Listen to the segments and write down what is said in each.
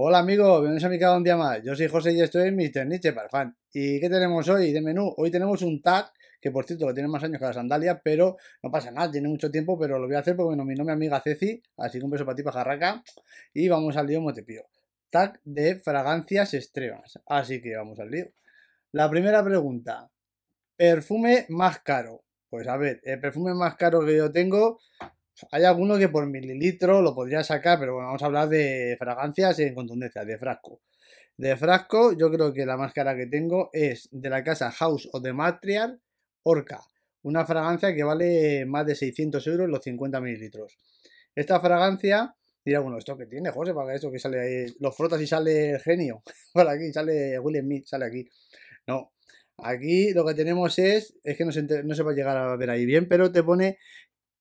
Hola amigos, bienvenidos a mi cada un día más. Yo soy José y estoy en Mr. Nietzsche para fan. ¿Y qué tenemos hoy de menú? Hoy tenemos un tag, que por cierto que tiene más años que la sandalia, pero no pasa nada, tiene mucho tiempo, pero lo voy a hacer porque nominó mi nombre amiga Ceci, así que un beso para ti, pajarraca, y vamos al lío Motepío. Tag de fragancias extremas, así que vamos al lío. La primera pregunta, perfume más caro. Pues a ver, el perfume más caro que yo tengo hay alguno que por mililitro lo podría sacar, pero bueno, vamos a hablar de fragancias en contundencia, de frasco. De frasco, yo creo que la máscara que tengo es de la casa House o de material Orca, una fragancia que vale más de 600 euros los 50 mililitros. Esta fragancia, dirá, bueno, ¿esto que tiene, José? Para esto que sale ahí, los frotas y sale el genio. Por aquí, sale William Smith, sale aquí. No, Aquí lo que tenemos es, es que no se, va a llegar a ver ahí bien, pero te pone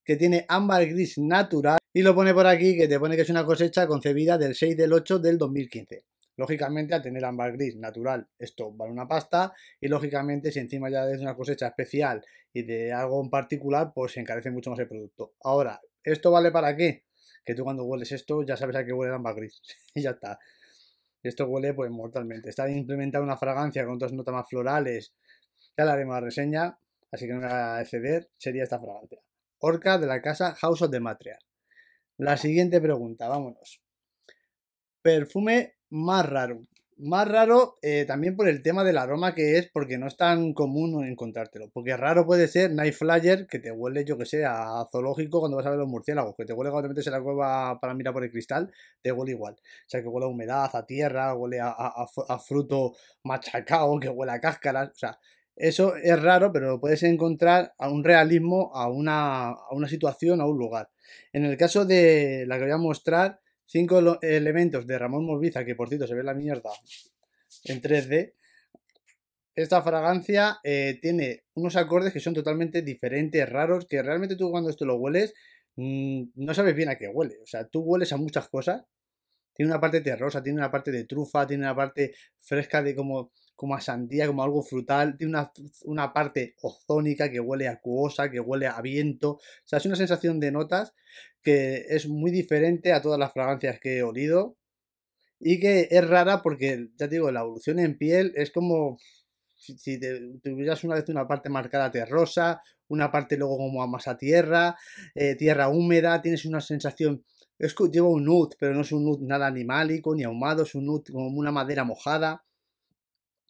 que tiene ámbar gris natural y lo pone por aquí que te pone que es una cosecha concebida del 6 del 8 del 2015. Lógicamente, al tener ámbar gris natural, esto vale una pasta. Y lógicamente, si encima ya es una cosecha especial y de algo en particular, pues se encarece mucho más el producto. Ahora, ¿esto vale para qué? Que tú cuando hueles esto ya sabes a qué huele el ámbar gris. y ya está. Esto huele pues mortalmente. Está implementada una fragancia con otras notas más florales. Ya la haremos la reseña, así que no me voy a exceder. Sería esta fragancia. Orca de la casa House of the La siguiente pregunta, vámonos. Perfume más raro. Más raro eh, también por el tema del aroma que es, porque no es tan común encontrártelo. Porque raro puede ser Night Flyer, que te huele, yo que sé, a zoológico cuando vas a ver los murciélagos. Que te huele cuando te metes en la cueva para mirar por el cristal, te huele igual. O sea, que huele a humedad, a tierra, huele a, fruto machacado, que huele a cáscaras. O sea, eso es raro, pero lo puedes encontrar a un realismo, a una, situación, a un lugar. En el caso de la que voy a mostrar, cinco elementos de Ramón Morbiza, que por cierto se ve la mierda en 3D, esta fragancia eh, tiene unos acordes que son totalmente diferentes, raros, que realmente tú cuando esto lo hueles mm, no sabes bien a qué huele. O sea, tú hueles a muchas cosas. Tiene una parte terrosa, tiene una parte de trufa, tiene una parte fresca de como como a sandía, como algo frutal, tiene una, parte ozónica que huele acuosa, que huele a viento, o sea, es una sensación de notas que es muy diferente a todas las fragancias que he olido y que es rara porque, ya te digo, la evolución en piel es como si te, tuvieras una vez una parte marcada terrosa, una parte luego como a masa tierra, eh, tierra húmeda, tienes una sensación es que lleva un nut, pero no es un nut nada animálico ni ahumado, es un nut como una madera mojada.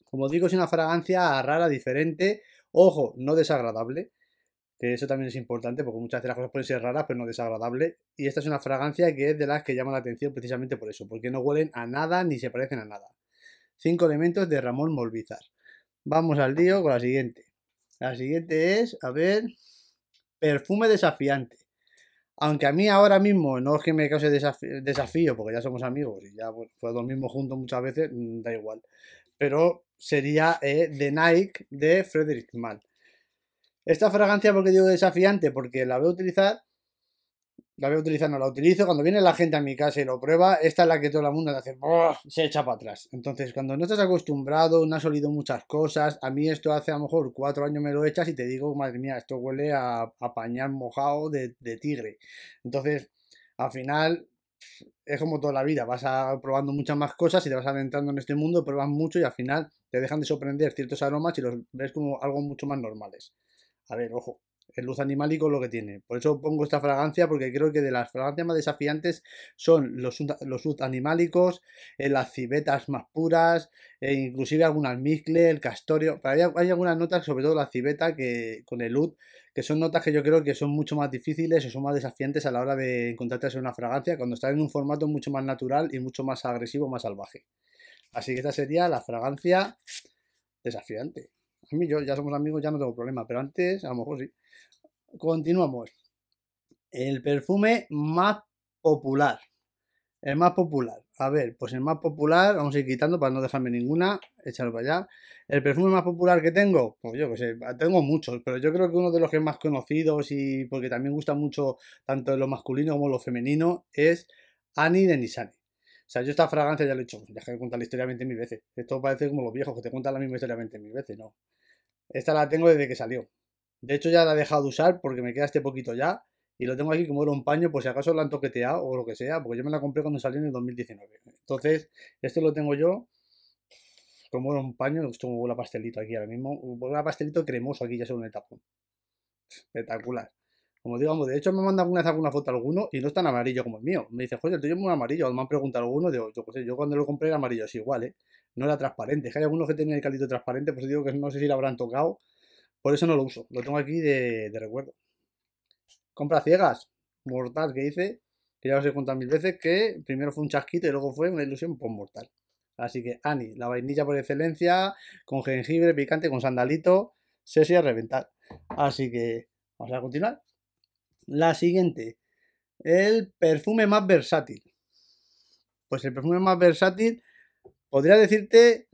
Como digo, es una fragancia rara, diferente, ojo, no desagradable, que eso también es importante porque muchas de las cosas pueden ser raras pero no desagradable Y esta es una fragancia que es de las que llama la atención precisamente por eso, porque no huelen a nada ni se parecen a nada. Cinco elementos de Ramón Molvizar. Vamos al lío con la siguiente. La siguiente es, a ver, perfume desafiante. Aunque a mí ahora mismo no es que me cause desafío, porque ya somos amigos y ya dormimos juntos muchas veces, mm, da igual pero sería de eh, Nike de Frederick Mann. Esta fragancia, porque digo desafiante? Porque la voy a utilizar, la voy a utilizar, no la utilizo. Cuando viene la gente a mi casa y lo prueba, esta es la que todo el mundo hace, se echa para atrás. Entonces, cuando no estás acostumbrado, no has olido muchas cosas, a mí esto hace a lo mejor cuatro años me lo echas y te digo, madre mía, esto huele a, a pañal mojado de, de tigre. Entonces, al final es como toda la vida, vas a, probando muchas más cosas y te vas adentrando en este mundo, pruebas mucho y al final te dejan de sorprender ciertos aromas y los ves como algo mucho más normales. A ver, ojo, el luz animalico lo que tiene. Por eso pongo esta fragancia, porque creo que de las fragancias más desafiantes son los, los luz animálicos, eh, las civetas más puras, e inclusive algunas almizcle, el castorio. Pero hay, algunas notas, sobre todo la civeta que, con el luz, que son notas que yo creo que son mucho más difíciles o son más desafiantes a la hora de encontrarse una fragancia, cuando está en un formato mucho más natural y mucho más agresivo, más salvaje. Así que esta sería la fragancia desafiante. A mí yo, ya somos amigos, ya no tengo problema, pero antes a lo mejor sí continuamos. El perfume más popular. El más popular. A ver, pues el más popular, vamos a ir quitando para no dejarme ninguna, echarlo para allá. El perfume más popular que tengo, pues yo que sé, tengo muchos, pero yo creo que uno de los que más conocidos y porque también gusta mucho tanto lo masculino como lo femenino es Annie de Nisani. O sea, yo esta fragancia ya lo he hecho, ya que contar la historia 20.000 veces. Esto parece como los viejos que te cuentan la misma historia 20.000 veces, no. Esta la tengo desde que salió. De hecho, ya la he dejado de usar porque me queda este poquito ya. Y lo tengo aquí como era un paño, por si acaso lo han toqueteado o lo que sea, porque yo me la compré cuando salió en el 2019. Entonces, este lo tengo yo como era un paño, esto como huele pastelito aquí ahora mismo. un pastelito cremoso aquí, ya según el tapón. Espectacular. Como digo, de hecho me mandan alguna vez alguna foto alguno y no es tan amarillo como el mío. Me dice, José, el tuyo es muy amarillo. Me han preguntado alguno, digo, yo, pues, yo cuando lo compré era amarillo, es igual, ¿eh? No era transparente. Es que hay algunos que tenían el calito transparente, pues digo que no sé si lo habrán tocado por eso no lo uso, lo tengo aquí de, recuerdo. Compra ciegas, mortal que hice, que ya os he contado mil veces, que primero fue un chasquito y luego fue una ilusión por mortal. Así que Ani, la vainilla por excelencia, con jengibre picante, con sandalito, se iba a reventar. Así que vamos a continuar. La siguiente, el perfume más versátil. Pues el perfume más versátil, podría decirte,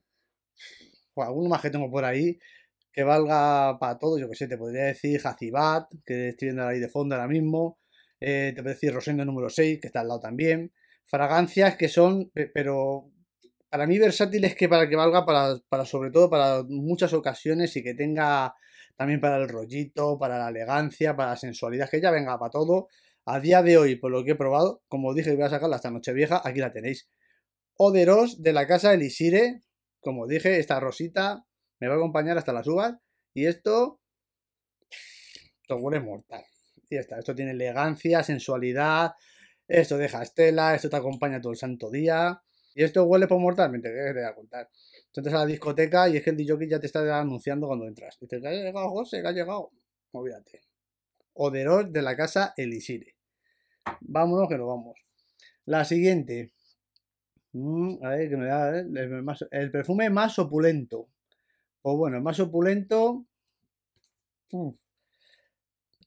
o alguno más que tengo por ahí, que valga para todo, yo que sé, te podría decir Hacibat, que estoy viendo ahí de fondo ahora mismo, eh, te podría decir Rosendo número 6, que está al lado también, fragancias que son, pero para mí versátiles que para que valga para, sobre todo para muchas ocasiones y que tenga también para el rollito, para la elegancia, para la sensualidad, que ya venga para todo. A día de hoy, por lo que he probado, como dije, voy a sacarla hasta vieja, aquí la tenéis. Oderos de la casa Elisire, como dije, esta rosita me va a acompañar hasta las uvas. Y esto. Esto huele mortal. Y ya está. Esto tiene elegancia, sensualidad. Esto deja estela. Esto te acompaña todo el santo día. Y esto huele por mortalmente. que te a contar? Entonces a la discoteca y es que el DJ ya te está anunciando cuando entras. dice que ha llegado José, que ha llegado. Olvídate. Oderos de la casa Elisire. Vámonos que nos vamos. La siguiente. Mm, a ver, que me da, eh, el, perfume más opulento o bueno, más opulento, mm,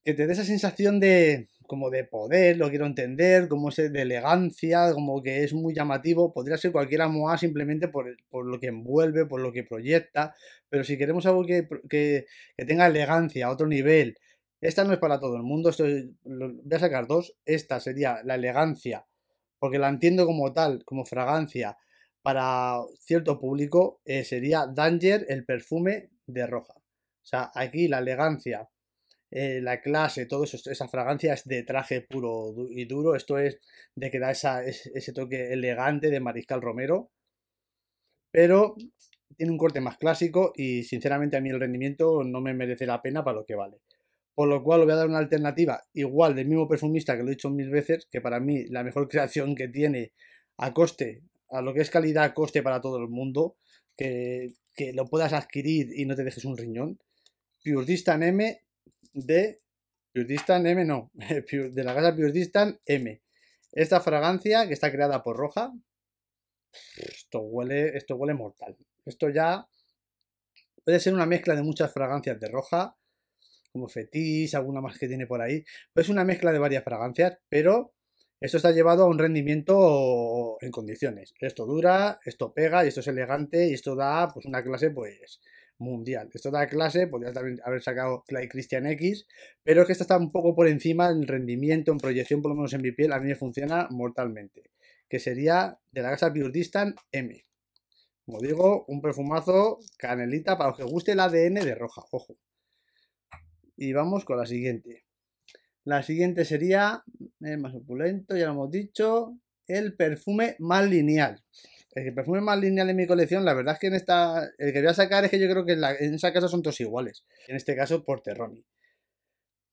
que te dé esa sensación de como de poder, lo quiero entender, como de elegancia, como que es muy llamativo, podría ser cualquier moa simplemente por, lo que envuelve, por lo que proyecta, pero si queremos algo que, tenga elegancia a otro nivel, esta no es para todo el mundo, voy a sacar dos, esta sería la elegancia, porque la entiendo como tal, como fragancia, para cierto público eh, sería Danger el perfume de roja. O sea, aquí la elegancia, eh, la clase, todo eso, esa fragancia es de traje puro y duro. Esto es de que da ese toque elegante de Mariscal Romero. Pero tiene un corte más clásico y sinceramente a mí el rendimiento no me merece la pena para lo que vale. Por lo cual voy a dar una alternativa igual del mismo perfumista que lo he dicho mil veces, que para mí la mejor creación que tiene a coste a lo que es calidad-coste para todo el mundo, que, que, lo puedas adquirir y no te dejes un riñón. Purdistan M de. Purdistan M no, de la casa Purdistan M. Esta fragancia que está creada por Roja. Esto huele, esto huele mortal. Esto ya puede ser una mezcla de muchas fragancias de Roja, como Fetis, alguna más que tiene por ahí. Pues es una mezcla de varias fragancias, pero esto está llevado a un rendimiento en condiciones. Esto dura, esto pega, y esto es elegante, y esto da pues una clase pues mundial. Esto da clase, podría también haber sacado Fly Christian X, pero es que esta está un poco por encima en rendimiento, en proyección, por lo menos en mi piel, a mí me funciona mortalmente. Que sería de la casa Pure M. Como digo, un perfumazo canelita para los que guste el ADN de roja, ojo. Y vamos con la siguiente. La siguiente sería, más opulento, ya lo hemos dicho, el perfume más lineal. El perfume más lineal en mi colección, la verdad es que en esta, el que voy a sacar es que yo creo que en, esa casa son todos iguales. En este caso, Porterroni.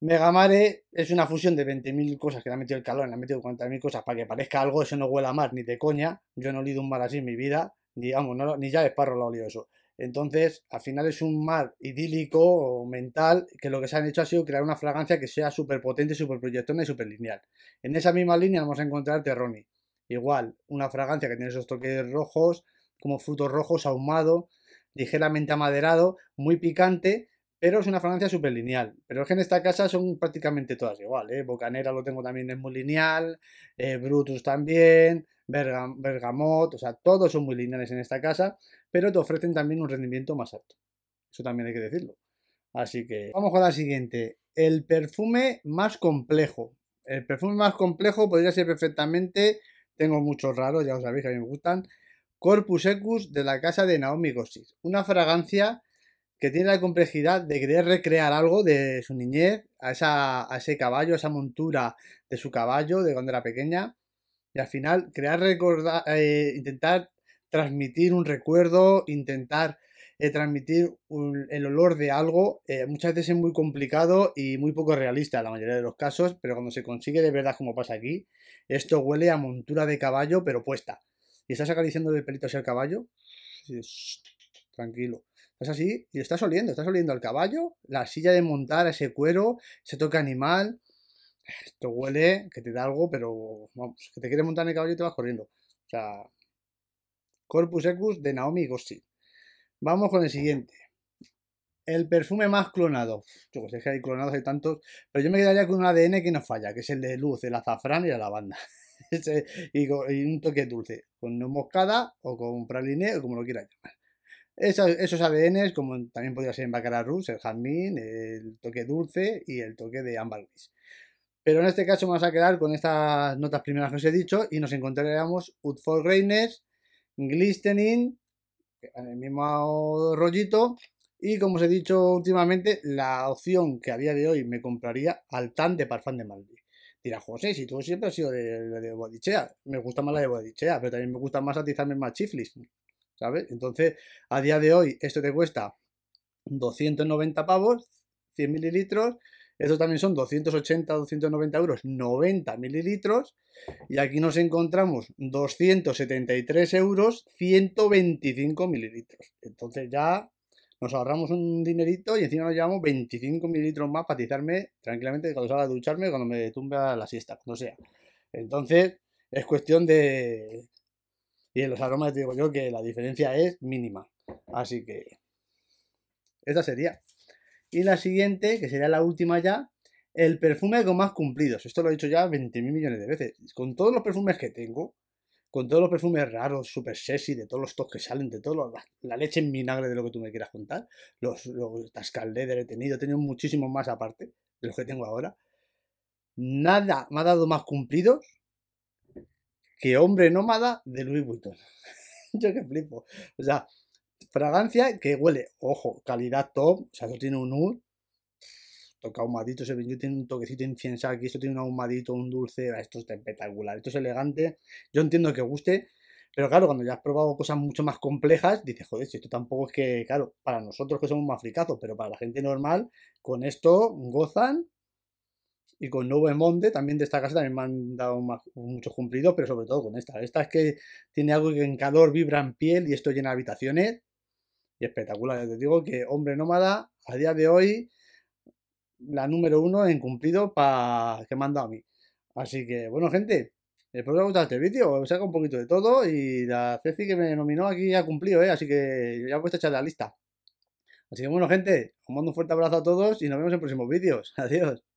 Megamare es una fusión de 20.000 cosas que le ha metido el calor, le ha metido 40.000 cosas para que parezca algo, eso no huela a mar ni de coña. Yo no he olido un mal así en mi vida, digamos ni ya Esparro lo ha olido eso. Entonces, al final es un mar idílico o mental que lo que se han hecho ha sido crear una fragancia que sea súper potente, súper proyectona y súper lineal. En esa misma línea vamos a encontrar Terroni. Igual, una fragancia que tiene esos toques rojos, como frutos rojos ahumado, ligeramente amaderado, muy picante, pero es una fragancia súper lineal. Pero es que en esta casa son prácticamente todas igual, ¿eh? Bocanera lo tengo también, es muy lineal, eh, Brutus también, Bergamot, o sea, todos son muy lineales en esta casa, pero te ofrecen también un rendimiento más alto. Eso también hay que decirlo. Así que vamos con la siguiente. El perfume más complejo. El perfume más complejo podría ser perfectamente, tengo muchos raros, ya os sabéis que a mí me gustan, Corpus Ecus de la casa de Naomi Gossis. Una fragancia que tiene la complejidad de querer recrear algo de su niñez, a, esa, ese caballo, a esa montura de su caballo de cuando era pequeña, y al final crear recordar, eh, intentar transmitir un recuerdo, intentar eh, transmitir el olor de algo, eh, muchas veces es muy complicado y muy poco realista en la mayoría de los casos, pero cuando se consigue de verdad como pasa aquí, esto huele a montura de caballo pero puesta. Y estás acariciando el pelito hacia el caballo, tranquilo. Es así y está oliendo, está oliendo al caballo, la silla de montar, ese cuero, ese toque animal. Esto huele, que te da algo, pero vamos, que te quieres montar en el caballo y te vas corriendo. O sea, Corpus Ecus de Naomi Gossi. Vamos con el siguiente. El perfume más clonado. Yo sé que hay clonados, hay tantos, pero yo me quedaría con un ADN que no falla, que es el de luz, el azafrán y la lavanda. y, un toque dulce, con moscada o con praliné o como lo quieras llamar. Esos, esos ADNs, como también podría ser en Baccarat rus, el jazmín, el toque dulce y el toque de ámbar Pero en este caso vamos a quedar con estas notas primeras que os he dicho y nos encontraríamos wood for Glistening, en el mismo rollito. Y como os he dicho últimamente, la opción que a día de hoy me compraría al tan de Parfum de Maldi. Dirá, José, si tú siempre has sido de, de, de Bodichea, me gusta más la de Bodichea, pero también me gusta más atizarme más chiflis. Entonces, a día de hoy, esto te cuesta 290 pavos, 100 mililitros, estos también son 280, 290 euros, 90 mililitros. Y aquí nos encontramos 273 euros, 125 mililitros. Entonces ya nos ahorramos un dinerito y encima nos llevamos 25 mililitros más para atizarme tranquilamente cuando salga a ducharme, cuando me tumba la siesta, cuando sea. Entonces es cuestión de, y en los aromas digo yo que la diferencia es mínima. Así que esta sería. Y la siguiente, que sería la última ya, el perfume con más cumplidos. Esto lo he dicho ya 20.000 millones de veces. Con todos los perfumes que tengo, con todos los perfumes raros, super sexy, de todos los toques que salen, de todo la, leche en vinagre de lo que tú me quieras contar, los, los he tenido, he tenido muchísimos más aparte de los que tengo ahora. Nada me ha dado más cumplidos que Hombre Nómada de Louis Vuitton. Yo que flipo. O sea, fragancia que huele, ojo, calidad top, o sea, esto tiene un U, toca ahumadito, ve, yo tiene un toquecito inciensal aquí, esto tiene un ahumadito, un dulce, esto es espectacular, esto es elegante, yo entiendo que guste, pero claro, cuando ya has probado cosas mucho más complejas, dices, joder, esto tampoco es que, claro, para nosotros que somos más fricazos, pero para la gente normal, con esto gozan y con Nuevo Monde, también de esta casa también me han dado muchos cumplidos, pero sobre todo con esta. Esta es que tiene algo que en calor vibra en piel y esto llena habitaciones. Y espectacular, ya te digo que Hombre Nómada, a día de hoy, la número uno en cumplido para que me han dado a mí. Así que, bueno, gente, espero que os haya gustado este vídeo. Os sacado un poquito de todo y la Ceci que me nominó aquí ha cumplido, ¿eh? Así que ya he puesto echar la lista. Así que, bueno, gente, os mando un fuerte abrazo a todos y nos vemos en próximos vídeos. Adiós.